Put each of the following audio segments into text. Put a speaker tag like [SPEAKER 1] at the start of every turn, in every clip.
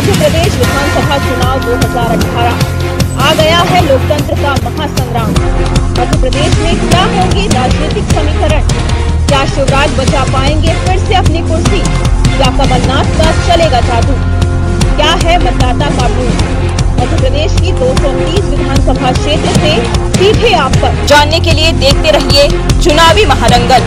[SPEAKER 1] मध्य प्रदेश विधानसभा चुनाव 2018 आ गया है लोकतंत्र का महासंग्राम मध्य प्रदेश में क्या होंगे राजनीतिक समीकरण क्या शिवराज बचा पाएंगे फिर से अपनी कुर्सी क्या कमलनाथ का चलेगा जादू क्या है मतदाता का मध्य प्रदेश की 230 विधानसभा क्षेत्र से सीधे आप पर जानने के लिए देखते रहिए चुनावी महारंगल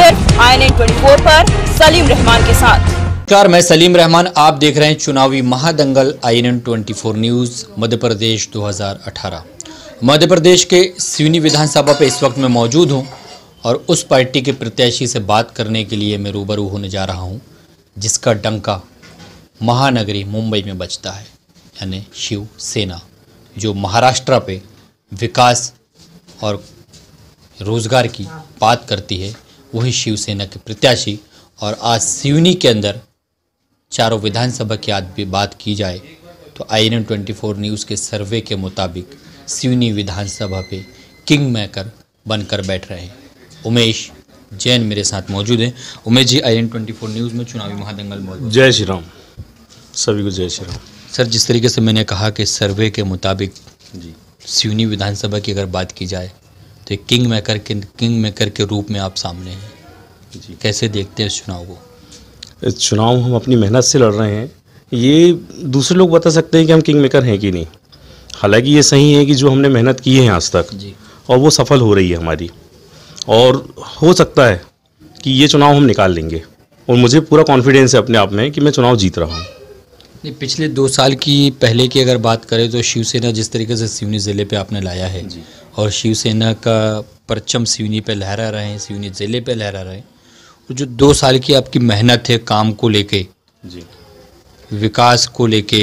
[SPEAKER 1] सिर्फ आई एन ट्वेंटी पर सलीम रहमान के साथ
[SPEAKER 2] नमस्कार मैं सलीम रहमान आप देख रहे हैं चुनावी महादंगल I N twenty news Madhya Pradesh 2018 Madhya Pradesh के सिवनी विधानसभा पे इस वक्त मैं मौजूद हूं और उस पार्टी के प्रत्याशी से बात करने के लिए मैं रूबरू होने जा रहा हूं जिसका डंका महानगरी मुंबई में बचता है यानी शिवसेना जो महाराष्ट्र पे विकास और रोज़गार की बात करती है वही शिवसेना के प्रत्याशी और आज सिवनी के अंदर चारों विधानसभा की आज भी बात की जाए तो I N twenty four news के सर्वे के मुताबिक सिवनी विधानसभा पे किंग मेकर बनकर बैठ रहे हैं उमेश जैन मेरे साथ मौजूद हैं Umesh ji I N twenty four news में चुनावी महादंगल मौजूद जय श्री राम सभी को जय श्री राम सर जिस तरीके से मैंने कहा कि सर्वे के मुताबिक जी सिवनी विधानसभा की अगर बात की जाए तो किंग मेकर किंग मेकर के रूप में आप सामने हैं जी कैसे देखते हैं इस चुनाव को
[SPEAKER 1] चुनाव हम अपनी मेहनत से लड़ रहे हैं ये दूसरे लोग बता सकते हैं कि हम किंग मेकर हैं कि नहीं हालांकि ये सही है कि जो हमने मेहनत की है आज तक और वो सफल हो रही है हमारी और हो सकता है कि ये चुनाव हम निकाल लेंगे और मुझे पूरा कॉन्फिडेंस है अपने आप में कि मैं चुनाव जीत रहा हूँ
[SPEAKER 2] नहीं पिछले दो साल की पहले की अगर बात करें तो शिवसेना जिस तरीके से सिवनी ज़िले पे आपने लाया है और शिवसेना का परचम सिवनी पे लहरा रहे हैं सिवनी ज़िले पे लहरा रहे हैं तो जो दो साल की आपकी मेहनत है काम को लेके जी विकास को लेके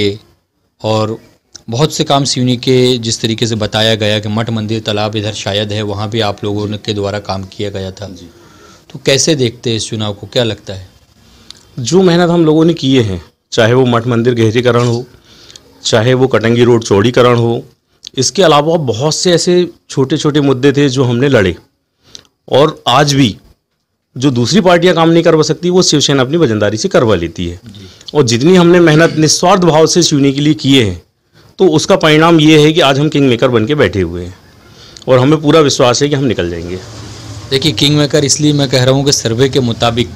[SPEAKER 2] और बहुत से काम सीवनी के जिस तरीके से बताया गया कि मठ मंदिर तालाब इधर शायद है वहाँ भी आप लोगों के द्वारा काम किया गया था जी तो कैसे देखते हैं इस चुनाव को क्या लगता है
[SPEAKER 1] जो मेहनत हम लोगों ने किए हैं चाहे वो मठ मंदिर गहरीकरण हो चाहे वो कटंगी रोड चौड़ीकरण हो इसके अलावा बहुत से ऐसे छोटे छोटे मुद्दे थे जो हमने लड़े और आज भी जो दूसरी पार्टियां काम नहीं करवा सकती वो शिवसेना अपनी वजनदारी से करवा लेती है और जितनी हमने मेहनत निस्वार्थ भाव से शिवनी के लिए किए हैं तो उसका परिणाम ये है कि आज हम किंग मेकर बन के बैठे हुए हैं
[SPEAKER 2] और हमें पूरा विश्वास है कि हम निकल जाएंगे देखिए किंग मेकर इसलिए मैं कह रहा हूँ कि सर्वे के मुताबिक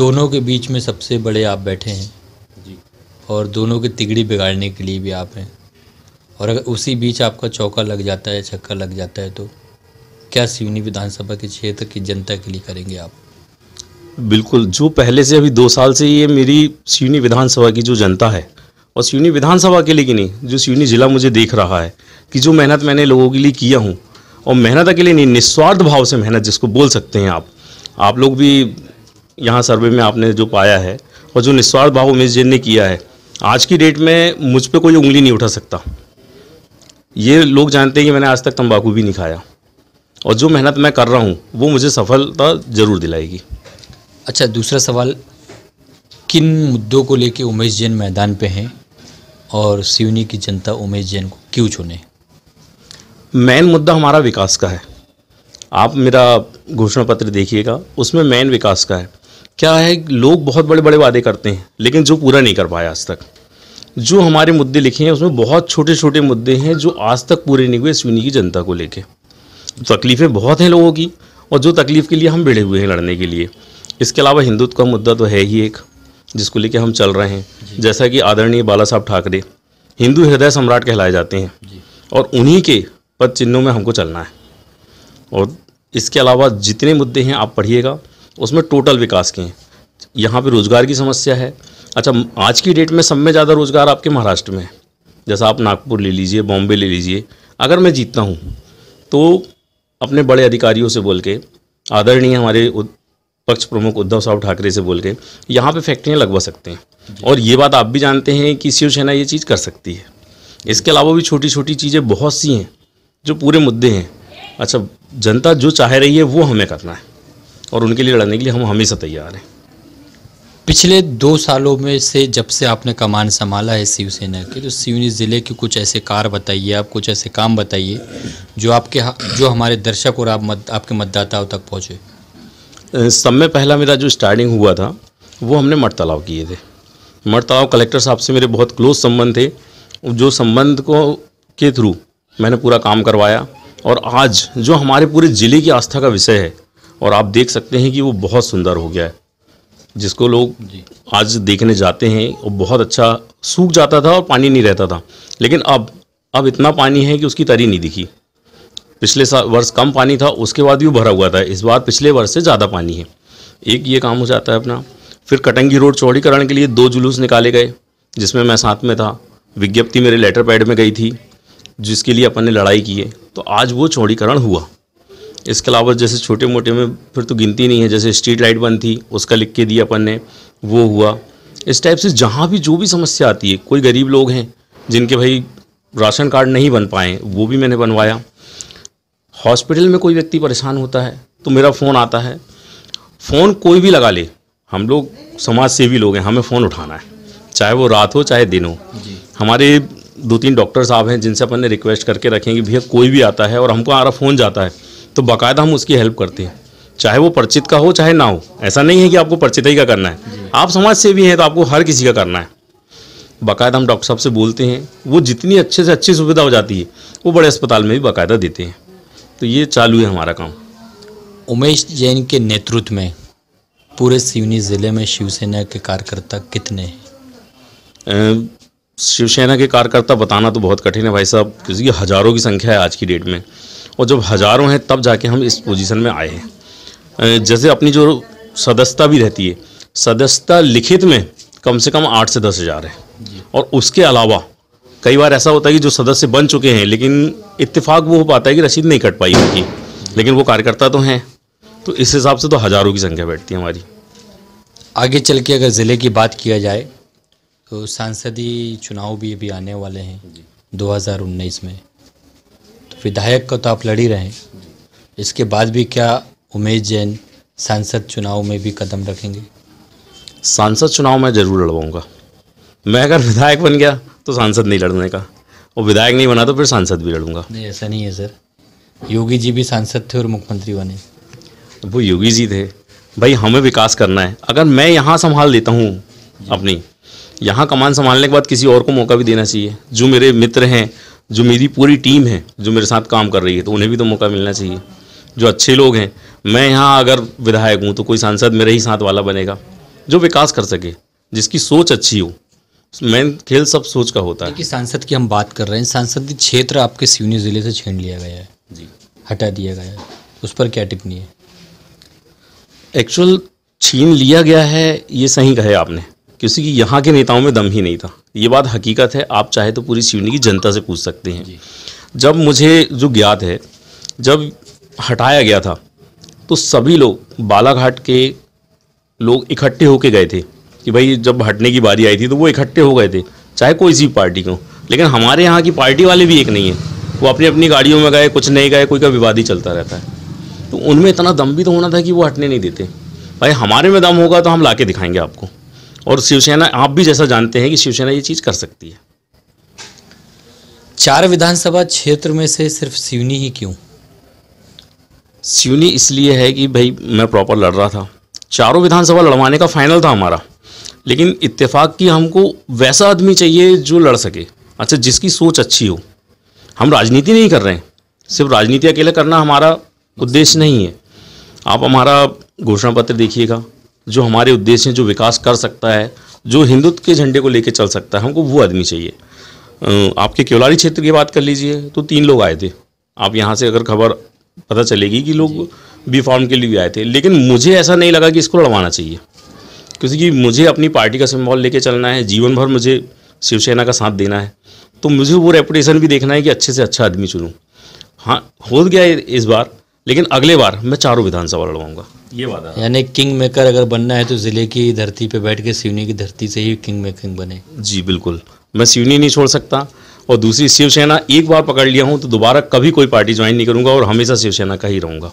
[SPEAKER 2] दोनों के बीच में सबसे बड़े आप बैठे हैं जी और दोनों की तिगड़ी बिगाड़ने के लिए भी आप हैं और अगर उसी बीच आपका चौका लग जाता है छक्का लग जाता है तो क्या सिवनी विधानसभा के क्षेत्र की जनता के लिए करेंगे आप
[SPEAKER 1] बिल्कुल जो पहले से अभी दो साल से ये मेरी सिवनी विधानसभा की जो जनता है और सिवनी विधानसभा के लिए नहीं जो सिवनी ज़िला मुझे देख रहा है कि जो मेहनत मैंने लोगों के लिए किया हूँ और मेहनत अकेले नहीं निस्वार्थ भाव से मेहनत जिसको बोल सकते हैं आप आप लोग भी यहाँ सर्वे में आपने जो पाया है और जो निस्वार्थ भाव उमेश जैन ने किया है आज की डेट में मुझ पर कोई उंगली नहीं उठा सकता ये लोग जानते हैं कि मैंने आज तक तंबाकू भी नहीं खाया और जो मेहनत मैं कर रहा हूँ वो मुझे सफलता
[SPEAKER 2] ज़रूर दिलाएगी अच्छा दूसरा सवाल किन मुद्दों को लेकर उमेश जैन मैदान पे हैं और सिवनी की जनता उमेश जैन को क्यों चुने मेन मुद्दा हमारा विकास का है आप मेरा घोषणा पत्र
[SPEAKER 1] देखिएगा उसमें मेन विकास का है क्या है लोग बहुत बड़े बड़े वादे करते हैं लेकिन जो पूरा नहीं कर पाया आज तक जो हमारे मुद्दे लिखे हैं उसमें बहुत छोटे छोटे मुद्दे हैं जो आज तक पूरे नहीं हुए सिवनी की जनता को लेके तकलीफ़ें बहुत हैं लोगों की और जो तकलीफ़ के लिए हम बिड़े हुए हैं लड़ने के लिए इसके अलावा हिंदुत्व का मुद्दा तो है ही एक जिसको लेके हम चल रहे हैं जैसा कि आदरणीय बाला साहब ठाकरे हिंदू हृदय सम्राट कहलाए जाते हैं और उन्हीं के पद चिन्हों में हमको चलना है और इसके अलावा जितने मुद्दे हैं आप पढ़िएगा उसमें टोटल विकास के हैं यहाँ पे रोज़गार की समस्या है अच्छा आज की डेट में सब में ज़्यादा रोज़गार आपके महाराष्ट्र में है जैसा आप नागपुर ले लीजिए बॉम्बे ले लीजिए अगर मैं जीतता हूँ तो अपने बड़े अधिकारियों से बोल के आदरणीय हमारे पक्ष प्रमुख उद्धव साहब ठाकरे से बोल के यहाँ पे फैक्ट्रियाँ लगवा सकते हैं और ये बात आप भी जानते हैं कि शिवसेना ये चीज़ कर सकती है इसके अलावा भी छोटी छोटी चीज़ें बहुत सी हैं जो पूरे मुद्दे हैं अच्छा जनता जो चाह रही है वो हमें करना है
[SPEAKER 2] और उनके लिए लड़ने के लिए हम हमेशा तैयार हैं पिछले दो सालों में से जब से आपने कमान संभाला है शिवसेना की तो सिवनी ज़िले के कुछ ऐसे कार बताइए आप कुछ ऐसे काम बताइए जो आपके जो हमारे दर्शक और आप मत, आपके मतदाताओं तक पहुँचे
[SPEAKER 1] सब में पहला मेरा जो स्टार्टिंग हुआ था वो हमने मठ तालाव किए थे मठ तालाव कलेक्टर साहब से मेरे बहुत क्लोज संबंध थे जो संबंध को के थ्रू मैंने पूरा काम करवाया और आज जो हमारे पूरे ज़िले की आस्था का विषय है और आप देख सकते हैं कि वो बहुत सुंदर हो गया है जिसको लोग आज देखने जाते हैं और बहुत अच्छा सूख जाता था और पानी नहीं रहता था लेकिन अब अब इतना पानी है कि उसकी तरी नहीं दिखी पिछले साल वर्ष कम पानी था उसके बाद भी भरा हुआ था इस बार पिछले वर्ष से ज़्यादा पानी है एक ये काम हो जाता है अपना फिर कटंगी रोड चौड़ीकरण के लिए दो जुलूस निकाले गए जिसमें मैं साथ में था विज्ञप्ति मेरे लेटर पैड में गई थी जिसके लिए अपन ने लड़ाई की है तो आज वो चौड़ीकरण हुआ इसके अलावा जैसे छोटे मोटे में फिर तो गिनती नहीं है जैसे स्ट्रीट लाइट बंद थी उसका लिख के दिया अपन ने वो हुआ इस टाइप से जहाँ भी जो भी समस्या आती है कोई गरीब लोग हैं जिनके भाई राशन कार्ड नहीं बन पाए वो भी मैंने बनवाया हॉस्पिटल में कोई व्यक्ति परेशान होता है तो मेरा फ़ोन आता है फ़ोन कोई भी लगा ले हम लोग समाज सेवी लोग हैं हमें फ़ोन उठाना है चाहे वो रात हो चाहे दिन हो हमारे दो तीन डॉक्टर साहब हैं जिनसे अपन ने रिक्वेस्ट करके रखेंगे भैया कोई भी आता है और हमको हमारा फ़ोन जाता है तो बाकायदा हम उसकी हेल्प करते हैं चाहे वो परिचित का हो चाहे ना हो ऐसा नहीं है कि आपको परिचित ही का करना है आप समाज सेवी हैं तो आपको हर किसी का करना है बाकायदा हम डॉक्टर साहब से बोलते हैं वो जितनी अच्छे से अच्छी सुविधा हो जाती है वो बड़े अस्पताल में भी बाकायदा देते हैं तो ये चालू है हमारा काम
[SPEAKER 2] उमेश जैन के नेतृत्व में पूरे सिवनी ज़िले में शिवसेना के कार्यकर्ता कितने
[SPEAKER 1] शिवसेना के कार्यकर्ता बताना तो बहुत कठिन है भाई साहब क्योंकि हज़ारों की संख्या है आज की डेट में और जब हज़ारों हैं तब जाके हम इस पोजीशन में आए हैं जैसे अपनी जो सदस्यता भी रहती है सदस्यता लिखित में कम से कम आठ से दस हज़ार है और उसके अलावा कई बार ऐसा होता है कि जो सदस्य बन चुके हैं लेकिन इत्तेफाक वो हो पाता है कि रसीद नहीं कट पाई उनकी लेकिन वो कार्यकर्ता तो हैं तो इस हिसाब से तो हज़ारों की संख्या बैठती है हमारी आगे चल के अगर ज़िले की बात किया जाए
[SPEAKER 2] तो सांसदीय चुनाव भी अभी आने वाले हैं 2019 में विधायक का तो आप लड़ी रहे इसके बाद भी क्या उमेश जैन सांसद चुनाव में भी कदम रखेंगे
[SPEAKER 1] सांसद चुनाव मैं ज़रूर लड़वाऊँगा मैं अगर विधायक बन गया तो सांसद नहीं लड़ने का और विधायक नहीं बना तो फिर सांसद भी लड़ूंगा
[SPEAKER 2] नहीं ऐसा नहीं है सर योगी जी भी सांसद थे और मुख्यमंत्री बने
[SPEAKER 1] वो योगी जी थे भाई हमें विकास करना है अगर मैं यहाँ संभाल लेता हूँ अपनी यहाँ कमान संभालने के बाद किसी और को मौका भी देना चाहिए जो मेरे मित्र हैं जो मेरी पूरी टीम है जो मेरे साथ काम कर रही है तो उन्हें भी तो मौका मिलना चाहिए जो अच्छे लोग हैं मैं यहाँ अगर विधायक हूँ तो कोई सांसद मेरे ही साथ वाला बनेगा जो विकास कर सके जिसकी सोच अच्छी हो
[SPEAKER 2] मेन खेल सब सोच का होता है कि सांसद की हम बात कर रहे हैं सांसद क्षेत्र आपके सिवनी ज़िले से छीन लिया गया है जी हटा दिया गया है उस पर क्या टिप्पणी है एक्चुअल छीन लिया गया है ये सही कहे आपने किसी की यहाँ के नेताओं
[SPEAKER 1] में दम ही नहीं था ये बात हकीकत है आप चाहे तो पूरी सिवनी की जनता से पूछ सकते हैं जब मुझे जो ज्ञात है जब हटाया गया था तो सभी लोग बालाघाट के लोग इकट्ठे होके गए थे कि भाई जब हटने की बारी आई थी तो वो इकट्ठे हो गए थे चाहे कोई सी पार्टी को लेकिन हमारे यहाँ की पार्टी वाले भी एक नहीं है वो अपनी अपनी गाड़ियों में गए कुछ नहीं गए कोई का विवाद ही चलता रहता है तो उनमें इतना दम भी तो होना था कि वो हटने नहीं देते भाई हमारे में दम होगा तो हम ला दिखाएंगे आपको और शिवसेना आप भी जैसा
[SPEAKER 2] जानते हैं कि शिवसेना ये चीज़ कर सकती है चार विधानसभा क्षेत्र में से सिर्फ सिवनी ही क्यों सिवनी इसलिए है कि भाई मैं
[SPEAKER 1] प्रॉपर लड़ रहा था चारों विधानसभा लड़वाने का फाइनल था हमारा लेकिन इत्तेफाक की हमको वैसा आदमी चाहिए जो लड़ सके अच्छा जिसकी सोच अच्छी हो हम राजनीति नहीं कर रहे हैं सिर्फ राजनीति अकेले करना हमारा उद्देश्य नहीं है आप हमारा घोषणा पत्र देखिएगा जो हमारे उद्देश्य जो विकास कर सकता है जो हिंदुत्व के झंडे को लेकर चल सकता है हमको वो आदमी चाहिए आपके केवलारी क्षेत्र की बात कर लीजिए तो तीन लोग आए थे आप यहाँ से अगर खबर पता चलेगी कि लोग बी फॉर्म के लिए भी आए थे लेकिन मुझे ऐसा नहीं लगा कि इसको लड़वाना चाहिए क्योंकि मुझे अपनी पार्टी का सिम्बॉल लेके चलना है जीवन भर मुझे शिवसेना का साथ देना है तो मुझे वो रेपुटेशन भी देखना है कि अच्छे से अच्छा आदमी चुनूँ हाँ हो गया इस बार लेकिन अगले बार मैं चारों विधानसभा लड़वाऊंगा ये वादा यानी किंग मेकर अगर बनना है तो ज़िले की धरती पे बैठ के सिवनी की धरती से ही किंग मेकिंग बने जी बिल्कुल मैं सिवनी नहीं छोड़ सकता और दूसरी शिवसेना एक बार पकड़ लिया हूँ तो दोबारा कभी कोई पार्टी ज्वाइन नहीं करूंगा और हमेशा शिवसेना का ही रहूंगा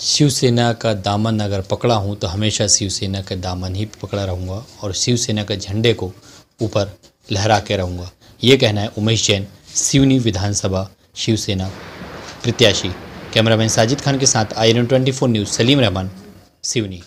[SPEAKER 2] शिवसेना का दामन अगर पकड़ा हूँ तो हमेशा शिवसेना का दामन ही पकड़ा रहूँगा और शिवसेना के झंडे को ऊपर लहरा के रहूँगा ये कहना है उमेश जैन सिवनी विधानसभा शिवसेना प्रत्याशी कैमरामैन साजिद खान के साथ I N twenty four news Salim Rahman Seoni